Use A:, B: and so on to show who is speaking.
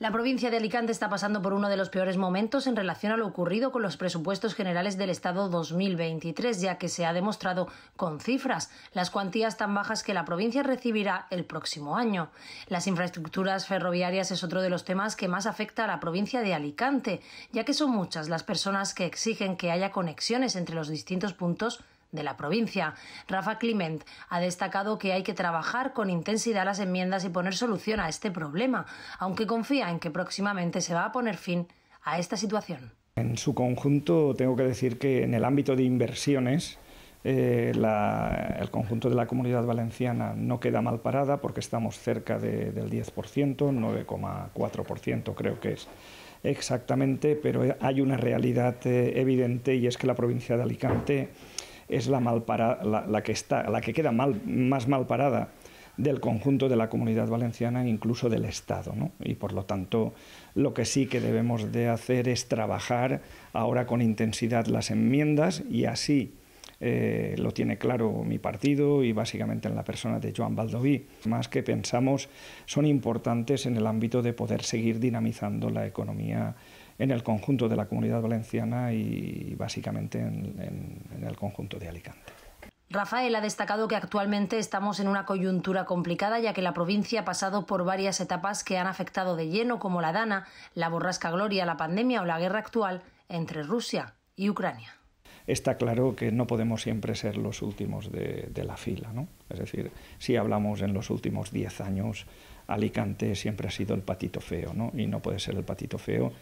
A: La provincia de Alicante está pasando por uno de los peores momentos en relación a lo ocurrido con los presupuestos generales del Estado 2023, ya que se ha demostrado con cifras las cuantías tan bajas que la provincia recibirá el próximo año. Las infraestructuras ferroviarias es otro de los temas que más afecta a la provincia de Alicante, ya que son muchas las personas que exigen que haya conexiones entre los distintos puntos de la provincia. Rafa Clement ha destacado que hay que trabajar con intensidad las enmiendas y poner solución a este problema, aunque confía en que próximamente se va a poner fin a esta situación.
B: En su conjunto, tengo que decir que en el ámbito de inversiones, eh, el conjunto de la comunidad valenciana no queda mal parada porque estamos cerca del 10%, 9,4% creo que es exactamente, pero hay una realidad eh, evidente y es que la provincia de Alicante es la, mal la, que, está, la que queda más mal parada del conjunto de la comunidad valenciana, e incluso del Estado. Y por lo tanto, lo que sí que debemos de hacer es trabajar ahora con intensidad las enmiendas y así eh, lo tiene claro mi partido y básicamente en la persona de Joan Baldoví, más que pensamos son importantes en el ámbito de poder seguir dinamizando la economía en el conjunto de la comunidad valenciana y básicamente en, el conjunto de Alicante.
A: Rafael ha destacado que actualmente estamos en una coyuntura complicada ya que la provincia ha pasado por varias etapas que han afectado de lleno como la Dana, la borrasca Gloria, la pandemia o la guerra actual entre Rusia y Ucrania.
B: Está claro que no podemos siempre ser los últimos de, la fila, ¿no? Es decir, si hablamos en los últimos 10 años, Alicante siempre ha sido el patito feo, ¿no? Y no puede ser el patito feo